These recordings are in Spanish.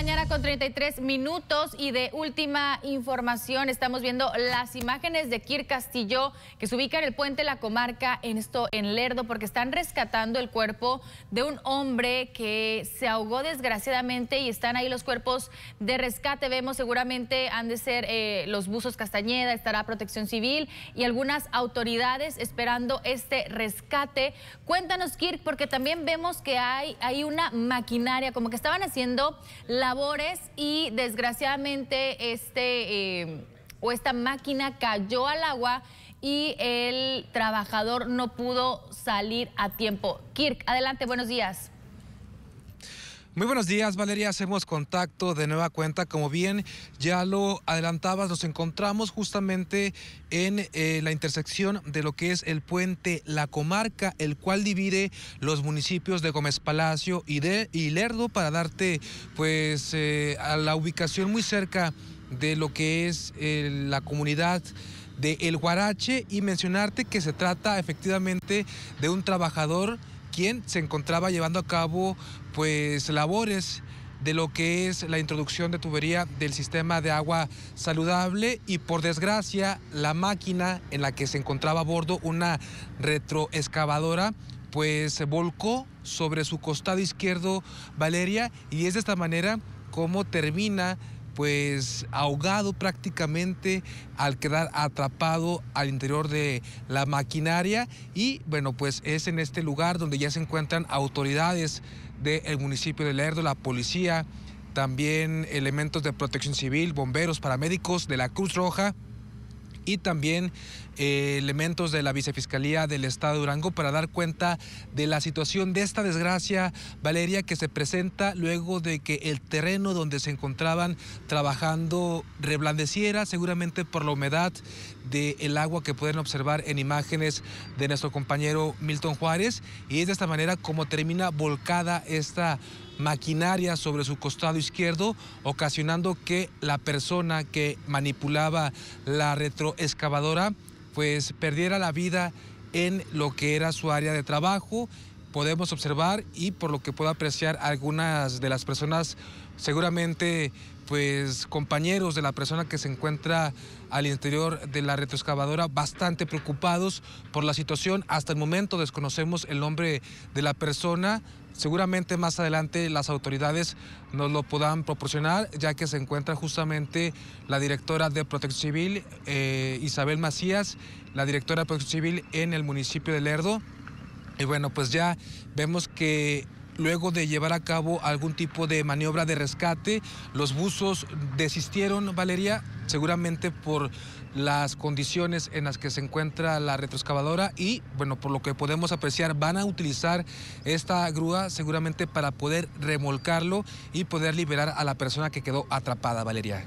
mañana con 33 minutos y de última información estamos viendo las imágenes de Kir Castillo que se ubica en el puente La Comarca en esto en Lerdo porque están rescatando el cuerpo de un hombre que se ahogó desgraciadamente y están ahí los cuerpos de rescate vemos seguramente han de ser eh, los buzos Castañeda estará Protección Civil y algunas autoridades esperando este rescate cuéntanos Kir porque también vemos que hay hay una maquinaria como que estaban haciendo la y desgraciadamente este eh, o esta máquina cayó al agua y el trabajador no pudo salir a tiempo. Kirk, adelante, buenos días. Muy buenos días, Valeria. Hacemos contacto de nueva cuenta. Como bien ya lo adelantabas, nos encontramos justamente en eh, la intersección de lo que es el puente La Comarca, el cual divide los municipios de Gómez Palacio y de Lerdo para darte pues eh, a la ubicación muy cerca de lo que es eh, la comunidad de El Guarache y mencionarte que se trata efectivamente de un trabajador quien se encontraba llevando a cabo pues labores de lo que es la introducción de tubería del sistema de agua saludable y por desgracia la máquina en la que se encontraba a bordo una retroexcavadora pues se volcó sobre su costado izquierdo Valeria y es de esta manera como termina pues ahogado prácticamente al quedar atrapado al interior de la maquinaria y bueno pues es en este lugar donde ya se encuentran autoridades del municipio de Lerdo, la policía, también elementos de protección civil, bomberos, paramédicos de la Cruz Roja y también eh, elementos de la Vicefiscalía del Estado de Durango para dar cuenta de la situación de esta desgracia, Valeria, que se presenta luego de que el terreno donde se encontraban trabajando reblandeciera, seguramente por la humedad del agua que pueden observar en imágenes de nuestro compañero Milton Juárez. Y es de esta manera como termina volcada esta maquinaria sobre su costado izquierdo, ocasionando que la persona que manipulaba la retroexcavadora pues perdiera la vida en lo que era su área de trabajo podemos observar y por lo que puedo apreciar algunas de las personas, seguramente pues compañeros de la persona que se encuentra al interior de la retroexcavadora bastante preocupados por la situación. Hasta el momento desconocemos el nombre de la persona. Seguramente más adelante las autoridades nos lo puedan proporcionar, ya que se encuentra justamente la directora de Protección Civil, eh, Isabel Macías, la directora de Protección Civil en el municipio de Lerdo. Y bueno, pues ya vemos que luego de llevar a cabo algún tipo de maniobra de rescate, los buzos desistieron, Valeria, seguramente por las condiciones en las que se encuentra la retroexcavadora y, bueno, por lo que podemos apreciar, van a utilizar esta grúa seguramente para poder remolcarlo y poder liberar a la persona que quedó atrapada, Valeria.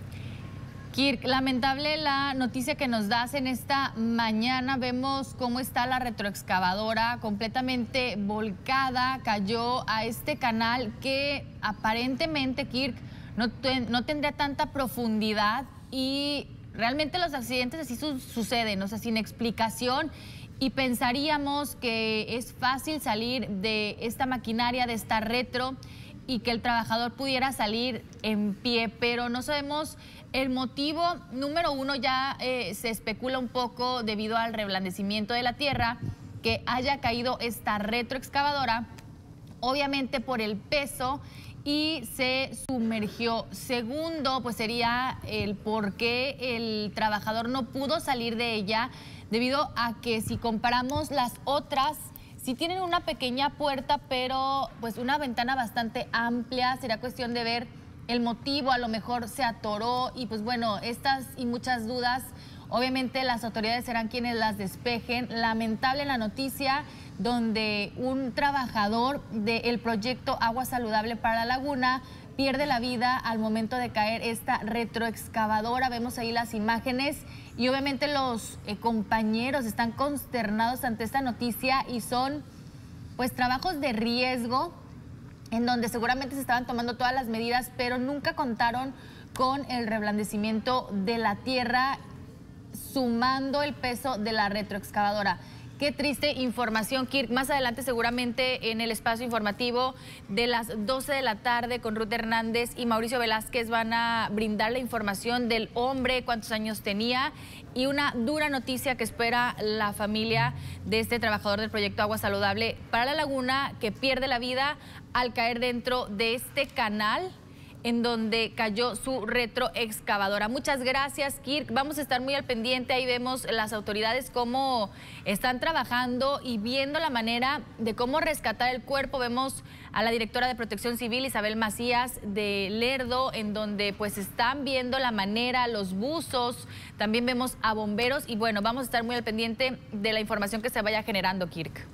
Kirk, lamentable la noticia que nos das en esta mañana. Vemos cómo está la retroexcavadora completamente volcada, cayó a este canal que aparentemente, Kirk, no, tendría tanta profundidad y realmente los accidentes así suceden, o sea, sin explicación. Y pensaríamos que es fácil salir de esta maquinaria, de esta retro y que el trabajador pudiera salir en pie, pero no sabemos el motivo. Número uno, ya eh, se especula un poco debido al reblandecimiento de la tierra que haya caído esta retroexcavadora, obviamente por el peso y se sumergió. Segundo, pues sería el por qué el trabajador no pudo salir de ella, debido a que si comparamos las otras si tienen una pequeña puerta, pero pues una ventana bastante amplia. Será cuestión de ver el motivo, a lo mejor se atoró y pues bueno, estas y muchas dudas, obviamente las autoridades serán quienes las despejen. Lamentable la noticia donde un trabajador del proyecto Agua Saludable para la Laguna pierde la vida al momento de caer esta retroexcavadora. Vemos ahí las imágenes y obviamente los eh, compañeros están consternados ante esta noticia y son pues trabajos de riesgo en donde seguramente se estaban tomando todas las medidas, pero nunca contaron con el reblandecimiento de la tierra sumando el peso de la retroexcavadora. Qué triste información, Kirk. Más adelante seguramente en el espacio informativo de las 12 de la tarde con Ruth Hernández y Mauricio Velázquez van a brindar la información del hombre, cuántos años tenía y una dura noticia que espera la familia de este trabajador del proyecto Agua Saludable para la Laguna que pierde la vida al caer dentro de este canal en donde cayó su retroexcavadora. Muchas gracias, Kirk. Vamos a estar muy al pendiente. Ahí vemos las autoridades cómo están trabajando y viendo la manera de cómo rescatar el cuerpo. Vemos a la directora de Protección Civil, Isabel Macías, de Lerdo, en donde pues están viendo la manera, los buzos. También vemos a bomberos y bueno, vamos a estar muy al pendiente de la información que se vaya generando, Kirk.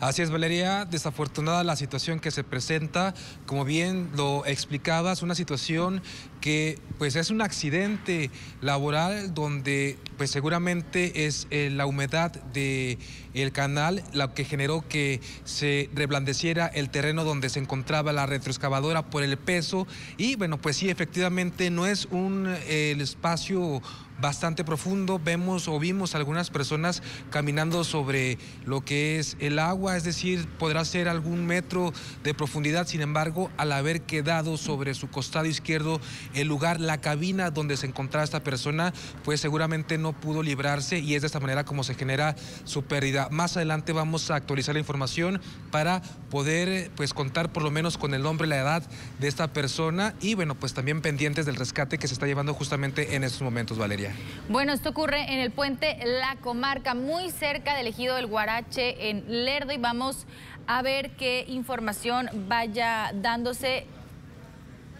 Así es, Valeria. Desafortunada la situación que se presenta, como bien lo explicabas, una situación que pues es un accidente laboral donde pues seguramente es eh, la humedad del el canal la que generó que se reblandeciera el terreno donde se encontraba la retroexcavadora por el peso y bueno pues sí efectivamente no es un eh, espacio bastante profundo vemos o vimos algunas personas caminando sobre lo que es el agua es decir, podrá ser algún metro de profundidad. Sin embargo, al haber quedado sobre su costado izquierdo el lugar, la cabina donde se encontraba esta persona, pues seguramente no pudo librarse y es de esta manera como se genera su pérdida. Más adelante vamos a actualizar la información para poder pues contar por lo menos con el nombre y la edad de esta persona y bueno, pues también pendientes del rescate que se está llevando justamente en estos momentos, Valeria. Bueno, esto ocurre en el puente La Comarca, muy cerca del ejido del Guarache en Lerdo vamos a ver qué información vaya dándose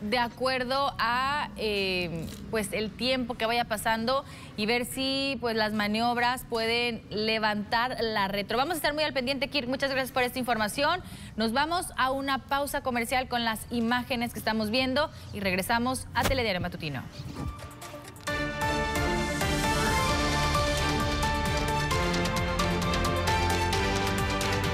de acuerdo a eh, pues el tiempo que vaya pasando y ver si pues las maniobras pueden levantar la retro. Vamos a estar muy al pendiente, Kirk. Muchas gracias por esta información. Nos vamos a una pausa comercial con las imágenes que estamos viendo y regresamos a Telediario Matutino.